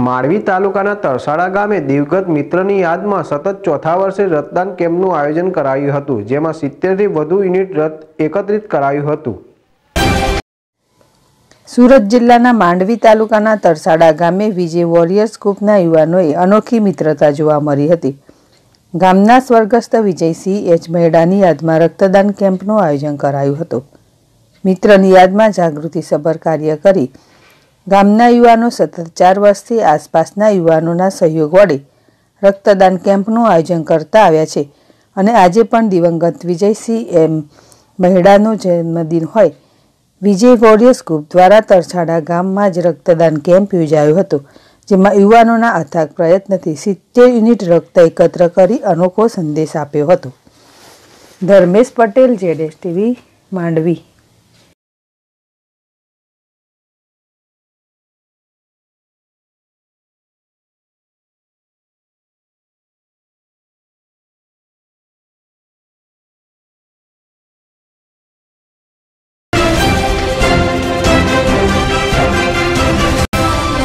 માંડવી તાલુકાના તરસાડા ગામે દિવગત મિત્રની યાદમાં સતત ચોથા વર્ષે રક્તદાન કેમ્પનું આયોજન કરાયું હતું જેમાં સિત્તેરથી વધુ યુનિટ રથ એકત્રિત કરાયું હતું સુરત જિલ્લાના માંડવી તાલુકાના તરસાડા ગામે વિજય વોરિયર્સ ગ્રુપના યુવાનોએ અનોખી મિત્રતા જોવા મળી હતી ગામના સ્વર્ગસ્થ વિજયસિંહ એચ મહેડાની યાદમાં રક્તદાન કેમ્પનું આયોજન કરાયું હતું મિત્રની યાદમાં જાગૃતિ સભર કાર્ય કરી ગામના યુવાનો સતત ચાર વર્ષથી આસપાસના યુવાનોના સહયોગ વડે રક્તદાન કેમ્પનું આયોજન કરતા આવ્યા છે અને આજે પણ દિવંગત વિજયસિંહ એમ મહેડાનો જન્મદિન હોય વિજય વોરિયર્સ ગ્રુપ દ્વારા તરછાડા ગામમાં જ રક્તદાન કેમ્પ યોજાયો હતો જેમાં યુવાનોના અથાગ પ્રયત્નથી સિત્તેર યુનિટ રક્ત એકત્ર કરી અનોખો સંદેશ આપ્યો હતો ધર્મેશ પટેલ જેડેશ ટીવી માંડવી